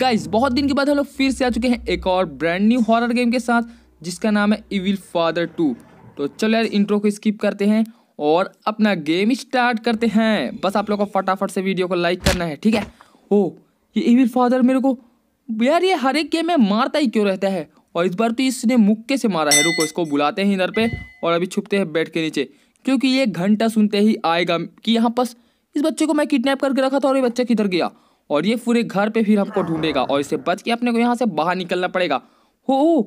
guys बहुत दिन के बाद हम लोग फिर से आ चुके हैं एक और ब्रांड न्यू हॉरर गेम के साथ जिसका नाम है इविल फादर टू तो चलो यार इंट्रो को स्किप करते हैं और अपना गेम स्टार्ट करते हैं बस आप लोग को फटाफट से वीडियो को लाइक करना है ठीक है ओ ये इविल फादर मेरे को यार ये हर एक गेम में मारता ही क्यों रहता है और इस बार तो इसने मुक्के से मारा है रुको इसको बुलाते हैं इधर पे और अभी छुपते हैं बेड के नीचे क्योंकि ये घंटा सुनते ही आएगा कि यहाँ पास इस बच्चे को मैं किडनैप करके रखा था और ये बच्चा किधर गया और ये पूरे घर पे फिर हमको ढूंढेगा और इसे बच के अपने को यहाँ से बाहर निकलना पड़ेगा हो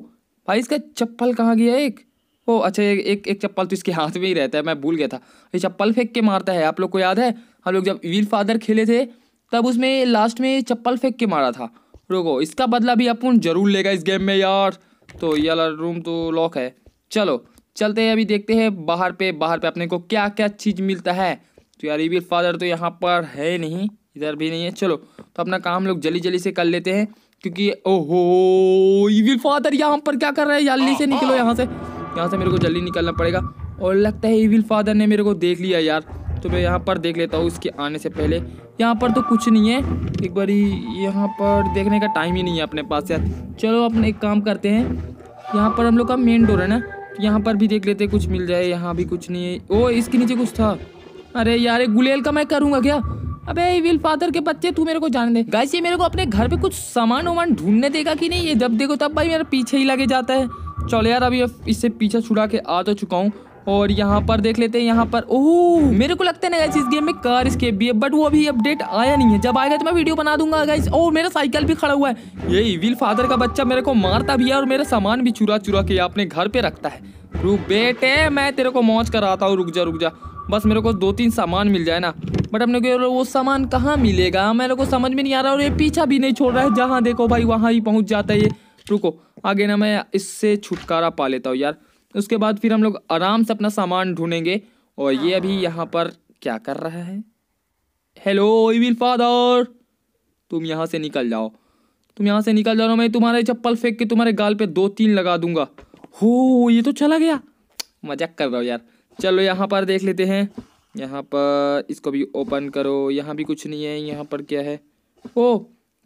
भाई इसका चप्पल कहाँ गया एक ओ अच्छा एक एक, एक चप्पल तो इसके हाथ में ही रहता है मैं भूल गया था ये चप्पल फेंक के मारता है आप लोग को याद है हम लोग जब वीर फादर खेले थे तब उसमें लास्ट में चप्पल फेंक के मारा था रोको इसका बदला भी अपन जरूर लेगा इस गेम में यार तो यार रूम तो लॉक है चलो चलते हैं अभी देखते हैं बाहर पे बाहर पे अपने को क्या क्या चीज़ मिलता है तो यार वीर फादर तो यहाँ पर है नहीं इधर भी नहीं है चलो तो अपना काम लोग जल्दी जल्दी से कर लेते हैं क्योंकि ओहो इविल फादर यहाँ पर क्या कर रहा है जल्दी से निकलो यहाँ से यहाँ से मेरे को जल्दी निकलना पड़ेगा और लगता है इविल फादर ने मेरे को देख लिया यार तो मैं यहाँ पर देख लेता हूँ इसके आने से पहले यहाँ पर तो कुछ नहीं है एक ही यहाँ पर देखने का टाइम ही नहीं है अपने पास यार चलो अपने एक काम करते हैं यहाँ पर हम लोग का मेन डोर है ना यहाँ पर भी देख लेते कुछ मिल जाए यहाँ भी कुछ नहीं है ओ इसके नीचे कुछ था अरे यार गुलेल का मैं करूँगा क्या अबे विल फादर के बच्चे तू मेरे को जान दे गाइस ये मेरे को अपने घर पे कुछ सामान वामान ढूंढने देगा कि नहीं ये जब देखो तब भाई मेरा पीछे ही लगे जाता है चलो यार अभी इससे पीछा छुड़ा के आ तो चुका हूँ और यहाँ पर देख लेते हैं यहाँ पर ओह मेरे को लगता है ना गाइस इस गेम में कार स्केप भी है बट वो अभी अपडेट आया नहीं है जब आएगा तो मैं वीडियो बना दूंगा गाइस और मेरा साइकिल भी खड़ा हुआ है यही विल फादर का बच्चा मेरे को मारता भी है और मेरा सामान भी चुरा चुरा के अपने घर पे रखता है रुक बेटे मैं तेरे को मौज कराता हूँ रुक जा रुक जा बस मेरे को दो तीन सामान मिल जाए ना बट अपने को वो सामान कहाँ मिलेगा मेरे को समझ में नहीं आ रहा और ये पीछा भी नहीं छोड़ रहा है जहाँ देखो भाई वहाँ ही पहुँच जाता है ये रुको आगे ना मैं इससे छुटकारा पा लेता हूँ यार उसके बाद फिर हम लोग आराम से अपना सामान ढूंढेंगे और ये अभी यहाँ पर क्या कर रहा है हेलो इविल फादर तुम यहाँ से निकल जाओ तुम यहाँ से निकल जाओ मैं तुम्हारे चप्पल फेंक के तुम्हारे गाल पे दो तीन लगा दूंगा हो ये तो चला गया मजाक कर रहा हूँ यार चलो यहाँ पर देख लेते हैं यहाँ पर इसको भी ओपन करो यहाँ भी कुछ नहीं है यहाँ पर क्या है ओ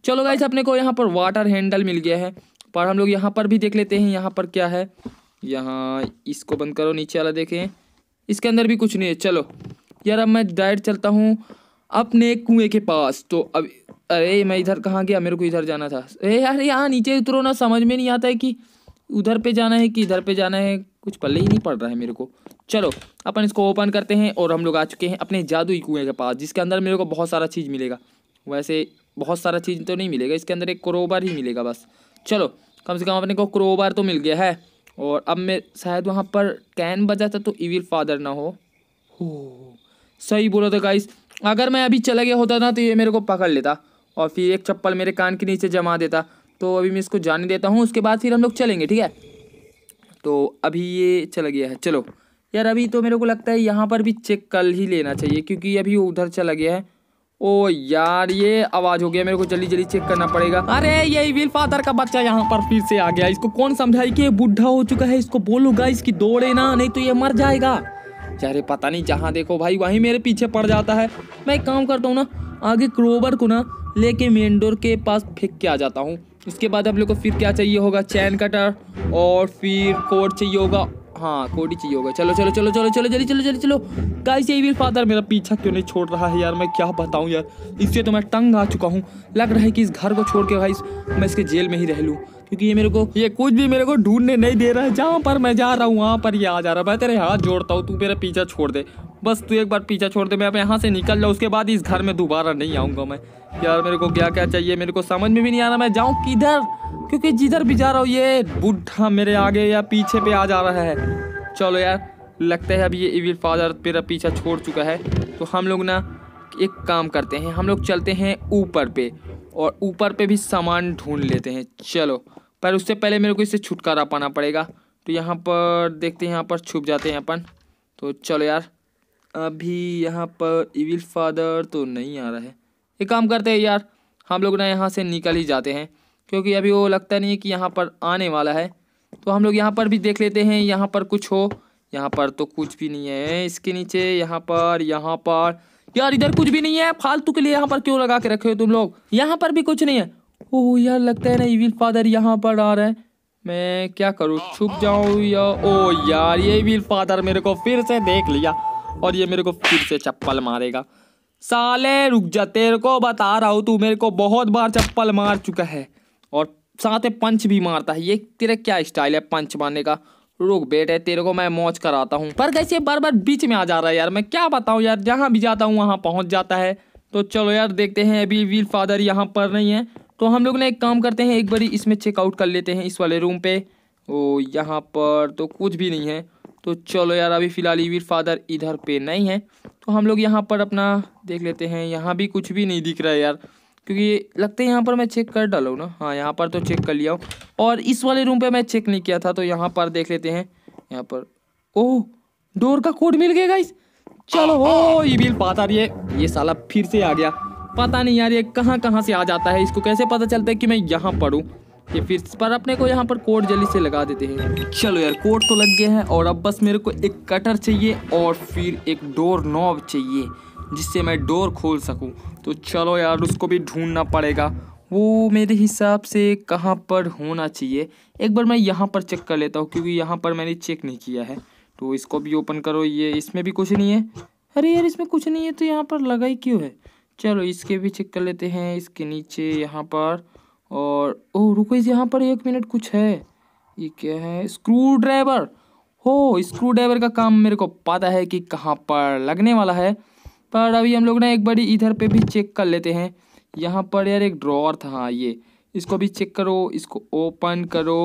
चलो गाइस अपने को यहाँ पर वाटर हैंडल मिल गया है पर हम लोग यहाँ पर भी देख लेते हैं यहाँ पर क्या है यहाँ इसको बंद करो नीचे वाला देखें इसके अंदर भी कुछ नहीं है चलो यार अब मैं डायरेक्ट चलता हूँ अपने कुएँ के पास तो अब अरे मैं इधर कहाँ गया मेरे को इधर जाना था अरे यार यहाँ नीचे उतरो ना समझ में नहीं आता है कि उधर पे जाना है कि इधर पे जाना है कुछ पल्ले ही नहीं पड़ रहा है मेरे को चलो अपन इसको ओपन करते हैं और हम लोग आ चुके हैं अपने जादुई कुएँ के पास जिसके अंदर मेरे को बहुत सारा चीज़ मिलेगा वैसे बहुत सारा चीज़ तो नहीं मिलेगा इसके अंदर एक क्रोबर ही मिलेगा बस चलो कम से कम अपने को क्रोबर तो मिल गया है और अब मैं शायद वहाँ पर कैन बजा था तो इविल फादर ना हो सही बोलो तो गाइस अगर मैं अभी चला गया होता ना तो ये मेरे को पकड़ लेता और फिर एक चप्पल मेरे कान के नीचे जमा देता तो अभी मैं इसको जाने देता हूँ उसके बाद फिर हम लोग चलेंगे ठीक है तो अभी ये चला गया है चलो यार अभी तो मेरे को लगता है यहाँ पर भी चेक कर ही लेना चाहिए क्योंकि अभी उधर चला गया है ओ यार ये आवाज हो गया मेरे को जल्दी जल्दी चेक करना पड़ेगा अरे यही विल फादर का बच्चा यहाँ पर फिर से आ गया इसको कौन समझाए कि बुढ़ा हो चुका है इसको बोलूगा इसकी दौड़े ना नहीं तो ये मर जाएगा यार पता नहीं जहाँ देखो भाई वहीं मेरे पीछे पड़ जाता है मैं एक काम करता हूँ ना आगे क्रोबर को ना लेके मेन डोर के पास फेंक के आ जाता हूँ उसके बाद आप लोग को फिर क्या चाहिए होगा चैन कटर और फिर कोड चाहिए होगा हाँ कोडी चाहिए होगा चलो चलो चलो चलो चलो जल्दी चलो जल्दी चलो गाइस ये विल फादर मेरा पीछा क्यों नहीं छोड़ रहा है यार मैं क्या बताऊँ यार इससे तो मैं तंग आ चुका हूँ लग रहा है कि इस घर को छोड़ के भाई मैं इसके जेल में ही रह लूँ क्योंकि ये मेरे को ये कुछ भी मेरे को ढूंढने नहीं दे रहा है जहाँ पर मैं जा रहा हूँ वहाँ पर ये आ जा रहा है मैं तेरे हाथ जोड़ता हूँ तू मेरा पीछा छोड़ दे बस तू एक बार पीछा छोड़ दे मैं अब यहाँ से निकल रहा उसके बाद इस घर में दोबारा नहीं आऊँगा मैं यार मेरे को क्या क्या चाहिए मेरे को समझ में भी नहीं आ रहा मैं जाऊँ किधर क्योंकि जिधर भी जा रहा हूँ ये बुढ़ा मेरे आगे या पीछे पे आ जा रहा है चलो यार लगता है अब ये इविल फादर मेरा पीछा छोड़ चुका है तो हम लोग ना एक काम करते हैं हम लोग चलते हैं ऊपर पे और ऊपर पे भी सामान ढूंढ लेते हैं चलो पर उससे पहले मेरे को इससे छुटकारा पाना पड़ेगा तो यहाँ पर देखते हैं यहाँ पर छुप जाते हैं अपन तो चलो यार अभी यहाँ पर इविल फादर तो नहीं आ रहा है एक काम करते हैं यार हम लोग ना यहाँ से निकल ही जाते हैं क्योंकि अभी वो लगता नहीं है कि यहाँ पर आने वाला है तो हम लोग यहाँ पर भी देख लेते हैं यहाँ पर कुछ हो यहाँ पर तो कुछ भी नहीं है इसके नीचे यहाँ पर यहाँ पर यार इधर कुछ भी नहीं है फालतू के लिए यहाँ पर क्यों लगा के रखे हो तुम लोग यहाँ पर भी कुछ नहीं है ओह यार लगता है ना इविल फादर यहाँ पर आ रहा है मैं क्या करूँ छुप जाऊँ या ओ यार ये इविल फादर मेरे को फिर से देख लिया और ये मेरे को फिर से चप्पल मारेगा साले रुक जा तेरे को बता रहा हूँ तू मेरे को बहुत बार चप्पल मार चुका है और साथ में पंच भी मारता है ये तेरा क्या स्टाइल है पंच मारने का रुक बेटे तेरे को मैं मौज कराता हूँ पर कैसे बार बार बीच में आ जा रहा है यार मैं क्या बताऊँ यार जहाँ भी जाता हूँ वहाँ पहुँच जाता है तो चलो यार देखते हैं अभी वील फादर यहाँ पर नहीं है तो हम लोग ना एक काम करते हैं एक बारी इसमें चेकआउट कर लेते हैं इस वाले रूम पे ओ यहाँ पर तो कुछ भी नहीं है तो चलो यार अभी फ़िलहाल ईवीर फादर इधर पे नहीं है तो हम लोग यहाँ पर अपना देख लेते हैं यहाँ भी कुछ भी नहीं दिख रहा है यार क्योंकि लगता है यहाँ पर मैं चेक कर डालू ना हाँ यहाँ पर तो चेक कर लिया हूँ और इस वाले रूम पर मैं चेक नहीं किया था तो यहाँ पर देख लेते हैं यहाँ पर ओह डोर का कोड मिल गया गाइस चलो हो ईविल पाता है ये साला फिर से आ गया पता नहीं यार ये कहाँ कहाँ से आ जाता है इसको कैसे पता चलता है कि मैं यहाँ पढ़ूँ ये फिर पर अपने को यहाँ पर कोट जल्दी से लगा देते हैं चलो यार कोट तो लग गए हैं और अब बस मेरे को एक कटर चाहिए और फिर एक डोर नॉब चाहिए जिससे मैं डोर खोल सकूँ तो चलो यार उसको भी ढूंढना पड़ेगा वो मेरे हिसाब से कहाँ पर होना चाहिए एक बार मैं यहाँ पर चेक कर लेता हूँ क्योंकि यहाँ पर मैंने चेक नहीं किया है तो इसको भी ओपन करो ये इसमें भी कुछ नहीं है अरे यार इसमें कुछ नहीं है तो यहाँ पर लगा ही क्यों है चलो इसके भी चेक कर लेते हैं इसके नीचे यहाँ पर और ओह रुको इस यहाँ पर एक मिनट कुछ है ये क्या है स्क्रू ड्राइवर हो स्क्रू ड्राइवर का काम मेरे को पता है कि कहाँ पर लगने वाला है पर अभी हम लोग ना एक बारी इधर पे भी चेक कर लेते हैं यहाँ पर यार एक ड्रॉर था हाँ ये इसको भी चेक करो इसको ओपन करो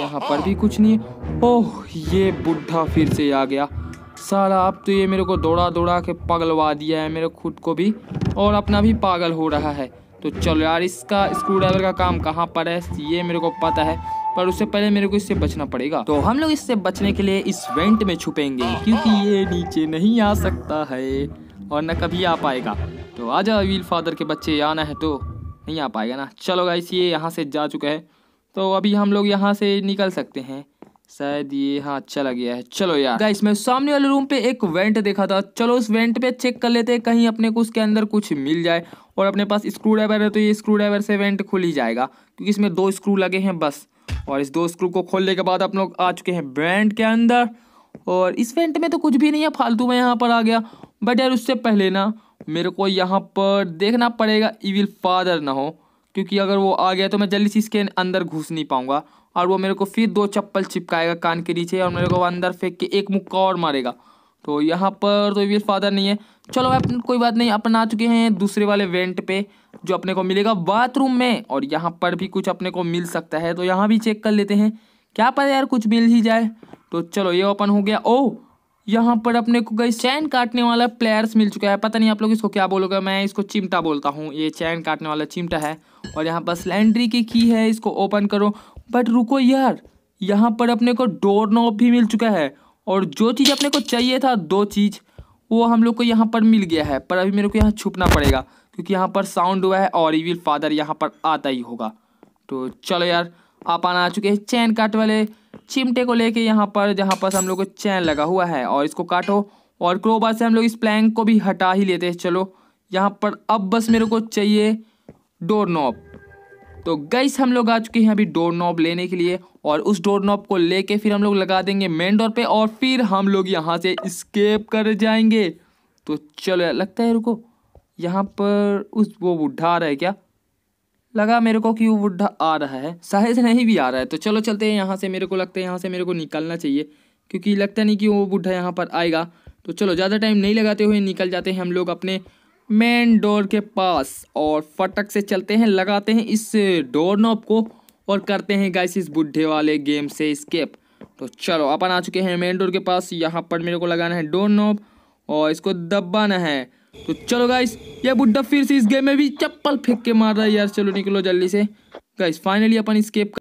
यहाँ पर भी कुछ नहीं है ओह ये बुढ़ा फिर से आ गया सारा अब तो ये मेरे को दौड़ा दौड़ा के पगलवा दिया है मेरे खुद को भी और अपना भी पागल हो रहा है तो चलो यार इसका स्क्रू ड्राइवर का काम कहाँ पर है ये मेरे को पता है पर उससे पहले मेरे को इससे बचना पड़ेगा तो हम लोग इससे बचने के लिए इस वेंट में छुपेंगे क्योंकि ये नीचे नहीं आ सकता है और न कभी आ पाएगा तो आ जाओ वील फादर के बच्चे आना है तो नहीं आ पाएगा ना चलो गाइस ये यहाँ से जा चुका है तो अभी हम लोग यहाँ से निकल सकते हैं शायद ये हाँ अच्छा लग गया है चलो यार गाइस मैं सामने वाले रूम पे एक वेंट देखा था चलो उस वेंट पे चेक कर लेते हैं कहीं अपने को उसके अंदर कुछ मिल जाए और अपने पास स्क्रू ड्राइवर है तो ये स्क्रू ड्राइवर से वेंट खुल ही जाएगा क्योंकि इसमें दो स्क्रू लगे हैं बस और इस दो स्क्रू को खोलने के बाद आप लोग आ चुके हैं वेंट के अंदर और इस वेंट में तो कुछ भी नहीं है फालतू में यहाँ पर आ गया बट यार उससे पहले ना मेरे को यहाँ पर देखना पड़ेगा ई विल फादर ना हो क्योंकि अगर वो आ गया तो मैं जल्दी से इसके अंदर घुस नहीं पाऊंगा और वो मेरे को फिर दो चप्पल चिपकाएगा कान के नीचे और मेरे को अंदर फेंक के एक मुक्का और मारेगा तो यहाँ पर तो वीर फादर नहीं है चलो अपन कोई बात नहीं अपन आ चुके हैं दूसरे वाले वेंट पे जो अपने को मिलेगा बाथरूम में और यहाँ पर भी कुछ अपने को मिल सकता है तो यहाँ भी चेक कर लेते हैं क्या पता यार कुछ मिल ही जाए तो चलो ये ओपन हो गया ओ यहाँ पर अपने को गई चैन काटने वाला प्लेयर्स मिल चुका है पता नहीं आप लोग इसको क्या बोलोगे मैं इसको चिमटा बोलता हूँ ये चैन काटने वाला चिमटा है और यहाँ पर सिलेंड्री की की है इसको ओपन करो बट रुको यार यहाँ पर अपने को डोर नॉब भी मिल चुका है और जो चीज़ अपने को चाहिए था दो चीज़ वो हम लोग को यहाँ पर मिल गया है पर अभी मेरे को यहाँ छुपना पड़ेगा क्योंकि यहाँ पर साउंड हुआ है और ईविल फादर यहाँ पर आता ही होगा तो चलो यार आप आना आ चुके हैं चैन काट वाले चिमटे को लेके यहाँ पर जहाँ पर हम लोग को चैन लगा हुआ है और इसको काटो और क्रोबार से हम लोग इस प्लैंक को भी हटा ही लेते हैं चलो यहाँ पर अब बस मेरे को चाहिए डोर नॉब तो गैस हम लोग आ चुके हैं अभी डोर नॉब लेने के लिए और उस डोर नॉब को लेके फिर हम लोग लगा देंगे मेन डोर पे और फिर हम लोग यहाँ से स्केप कर जाएंगे तो चलो लगता है रुको यहाँ पर उस वो बुढ़ा रहा है क्या लगा मेरे को कि वो बुढ़ा आ रहा है शायद नहीं भी आ रहा है तो चलो चलते हैं यहाँ से मेरे को लगता है यहाँ से मेरे को निकलना चाहिए क्योंकि लगता नहीं कि वो बुढ़ा यहाँ पर आएगा तो चलो ज़्यादा टाइम नहीं लगाते हुए निकल जाते हैं हम लोग अपने मेन डोर के पास और फटक से चलते हैं लगाते हैं इस डोर नॉब को और करते हैं गाइस इस बुढ़े वाले गेम से स्केप तो चलो अपन आ चुके हैं मेन डोर के पास यहाँ पर मेरे को लगाना है डोर नॉब और इसको दबाना है तो चलो गाइस ये बुड्ढा फिर से इस गेम में भी चप्पल फेंक के मार रहा है यार चलो निकलो जल्दी से गाइस फाइनली अपन स्केप